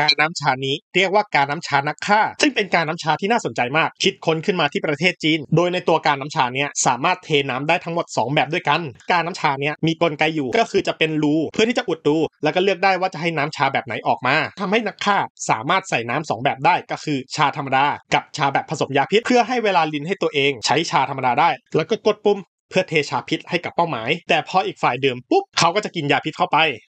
การน้ำชานี้เรียกว่าการน้ำชานักฆ่า ซึ่งเป็นการน้ำชาที่น่าสนใจมาก คิดค้นขึ้นมาที่ประเทศจีน โดยในตัวการน้ำชาเนี้ยสามารถเทน้ำได้ทั้งหมด 2 แบบด้วยกัน การน้ำชาเนี้ยมีกลไกอยู่ก็คือจะเป็นรูเพื่อที่จะอุดรูแล้วก็เลือกได้ว่าจะให้น้ำชาแบบไหนออกมา ทำให้นักฆ่าสามารถใส่น้ำ2แบบได้ก็คือชาธรรมดากับชาแบบผสมยาพิษ เพื่อให้เวลาลินให้ตัวเอง ใช้ชาธรรมดาได้ แล้วก็กดปุ่ม เพื่อเทชาพิษให้กับเป้าหมาย แต่พออีกฝ่ายดื่มปุ๊บเขาก็จะกินยาพิษเข้าไป